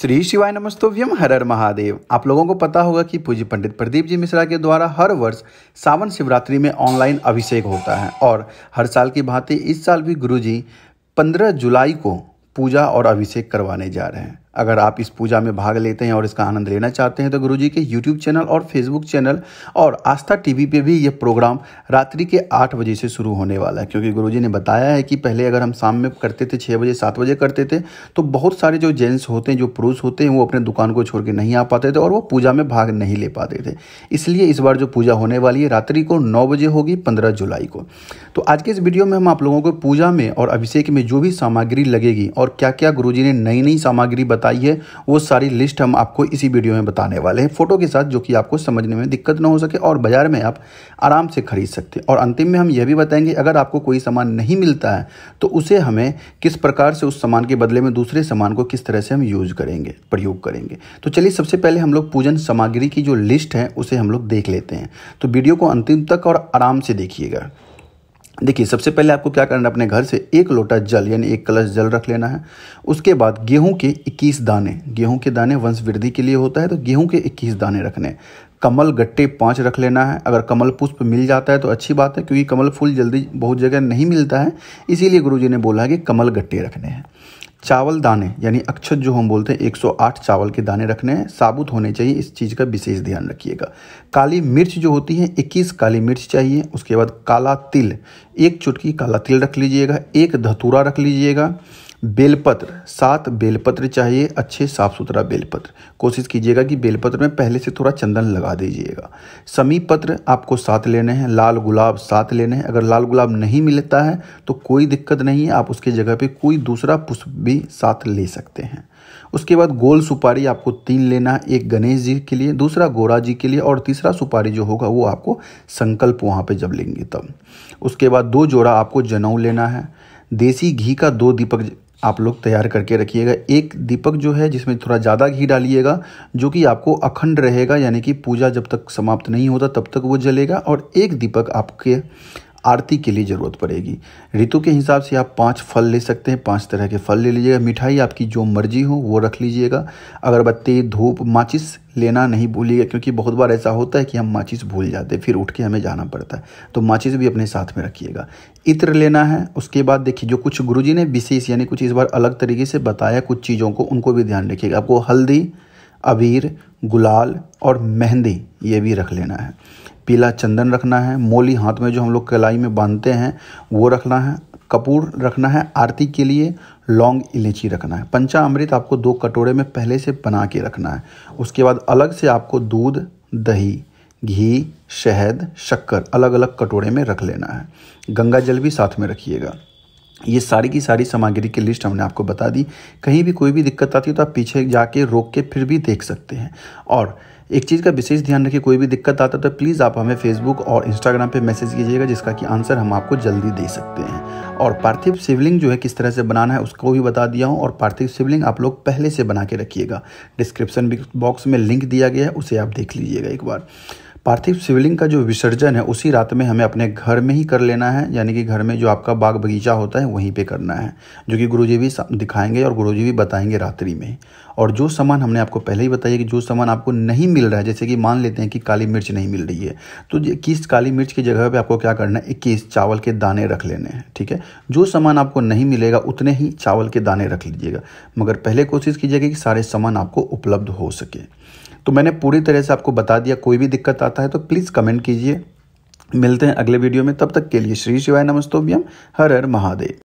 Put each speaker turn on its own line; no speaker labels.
श्री शिवाय हर हर महादेव आप लोगों को पता होगा कि पूज्य पंडित प्रदीप जी मिश्रा के द्वारा हर वर्ष सावन शिवरात्रि में ऑनलाइन अभिषेक होता है और हर साल की भांति इस साल भी गुरु जी पंद्रह जुलाई को पूजा और अभिषेक करवाने जा रहे हैं अगर आप इस पूजा में भाग लेते हैं और इसका आनंद लेना चाहते हैं तो गुरु जी के यूट्यूब चैनल और फेसबुक चैनल और आस्था टीवी पे भी ये प्रोग्राम रात्रि के आठ बजे से शुरू होने वाला है क्योंकि गुरु जी ने बताया है कि पहले अगर हम शाम में करते थे छः बजे सात बजे करते थे तो बहुत सारे जो जेंट्स होते हैं जो पुरुष होते हैं वो अपने दुकान को छोड़ के नहीं आ पाते थे और वो पूजा में भाग नहीं ले पाते थे इसलिए इस बार जो पूजा होने वाली है रात्रि को नौ बजे होगी पंद्रह जुलाई को तो आज के इस वीडियो में हम आप लोगों को पूजा में और अभिषेक में जो भी सामग्री लगेगी और क्या क्या गुरु ने नई नई सामग्री बता बताई है वो सारी लिस्ट हम आपको इसी वीडियो में बताने वाले हैं फ़ोटो के साथ जो कि आपको समझने में दिक्कत ना हो सके और बाज़ार में आप आराम से खरीद सकते हैं और अंतिम में हम यह भी बताएंगे अगर आपको कोई सामान नहीं मिलता है तो उसे हमें किस प्रकार से उस सामान के बदले में दूसरे सामान को किस तरह से हम यूज करेंगे प्रयोग करेंगे तो चलिए सबसे पहले हम लोग पूजन सामग्री की जो लिस्ट है उसे हम लोग देख लेते हैं तो वीडियो को अंतिम तक और आराम से देखिएगा देखिए सबसे पहले आपको क्या करना है अपने घर से एक लोटा जल यानी एक कलश जल रख लेना है उसके बाद गेहूं के 21 दाने गेहूं के दाने वंश वृद्धि के लिए होता है तो गेहूं के 21 दाने रखने कमल गट्टे पाँच रख लेना है अगर कमल पुष्प मिल जाता है तो अच्छी बात है क्योंकि कमल फूल जल्दी बहुत जगह नहीं मिलता है इसीलिए गुरु जी ने बोला है कि कमल गट्टे रखने हैं चावल दाने यानी अक्षत जो हम बोलते हैं 108 चावल के दाने रखने हैं साबुत होने चाहिए इस चीज़ का विशेष ध्यान रखिएगा काली मिर्च जो होती है 21 काली मिर्च चाहिए उसके बाद काला तिल एक चुटकी काला तिल रख लीजिएगा एक धतूरा रख लीजिएगा बेलपत्र सात बेलपत्र चाहिए अच्छे साफ सुथरा बेलपत्र कोशिश कीजिएगा कि बेलपत्र में पहले से थोड़ा चंदन लगा दीजिएगा समी पत्र आपको सात लेने हैं लाल गुलाब सात लेने हैं अगर लाल गुलाब नहीं मिलता है तो कोई दिक्कत नहीं है आप उसके जगह पे कोई दूसरा पुष्प भी साथ ले सकते हैं उसके बाद गोल सुपारी आपको तीन लेना है एक गणेश जी के लिए दूसरा गोरा जी के लिए और तीसरा सुपारी जो होगा वो आपको संकल्प वहाँ पे जब लेंगे तब उसके बाद दो जोड़ा आपको जनऊ लेना है देसी घी का दो दीपक आप लोग तैयार करके रखिएगा एक दीपक जो है जिसमें थोड़ा ज़्यादा घी डालिएगा जो कि आपको अखंड रहेगा यानी कि पूजा जब तक समाप्त नहीं होता तब तक वो जलेगा और एक दीपक आपके आरती के लिए ज़रूरत पड़ेगी ऋतु के हिसाब से आप पांच फल ले सकते हैं पांच तरह के फल ले लीजिएगा मिठाई आपकी जो मर्जी हो वो रख लीजिएगा अगरबत्ती धूप माचिस लेना नहीं भूलिएगा क्योंकि बहुत बार ऐसा होता है कि हम माचिस भूल जाते हैं फिर उठ के हमें जाना पड़ता है तो माचिस भी अपने साथ में रखिएगा इत्र लेना है उसके बाद देखिए जो कुछ गुरु ने विशेष यानी कुछ इस बार अलग तरीके से बताया कुछ चीज़ों को उनको भी ध्यान रखिएगा आपको हल्दी अबीर गुलाल और मेहंदी ये भी रख लेना है पीला चंदन रखना है मोली हाथ में जो हम लोग कलाई में बांधते हैं वो रखना है कपूर रखना है आरती के लिए लौंग इलायची रखना है पंचामृत आपको दो कटोरे में पहले से बना के रखना है उसके बाद अलग से आपको दूध दही घी शहद शक्कर अलग अलग कटोरे में रख लेना है गंगा जल भी साथ में रखिएगा ये सारी की सारी सामग्री की लिस्ट हमने आपको बता दी कहीं भी कोई भी दिक्कत आती है तो आप पीछे जाके रोक के फिर भी देख सकते हैं और एक चीज़ का विशेष ध्यान रखिए कोई भी दिक्कत आता तो प्लीज़ आप हमें फेसबुक और इंस्टाग्राम पे मैसेज कीजिएगा जिसका कि आंसर हम आपको जल्दी दे सकते हैं और पार्थिव शिवलिंग जो है किस तरह से बनाना है उसको भी बता दिया हूँ और पार्थिव शिवलिंग आप लोग पहले से बना के रखिएगा डिस्क्रिप्शन बॉक्स में लिंक दिया गया है उसे आप देख लीजिएगा एक बार पार्थिव शिवलिंग का जो विसर्जन है उसी रात में हमें अपने घर में ही कर लेना है यानी कि घर में जो आपका बाग बगीचा होता है वहीं पे करना है जो कि गुरुजी भी दिखाएंगे और गुरुजी भी बताएंगे रात्रि में और जो सामान हमने आपको पहले ही बताया कि जो सामान आपको नहीं मिल रहा है जैसे कि मान लेते हैं कि काली मिर्च नहीं मिल रही है तो इक्कीस काली मिर्च की जगह पर आपको क्या करना है इक्कीस चावल के दाने रख लेने हैं ठीक है जो सामान आपको नहीं मिलेगा उतने ही चावल के दाने रख लीजिएगा मगर पहले कोशिश कीजिएगा कि सारे सामान आपको उपलब्ध हो सके तो मैंने पूरी तरह से आपको बता दिया कोई भी दिक्कत आता है तो प्लीज़ कमेंट कीजिए मिलते हैं अगले वीडियो में तब तक के लिए श्री शिवाय नमस्तोभ्यम हर हर महादेव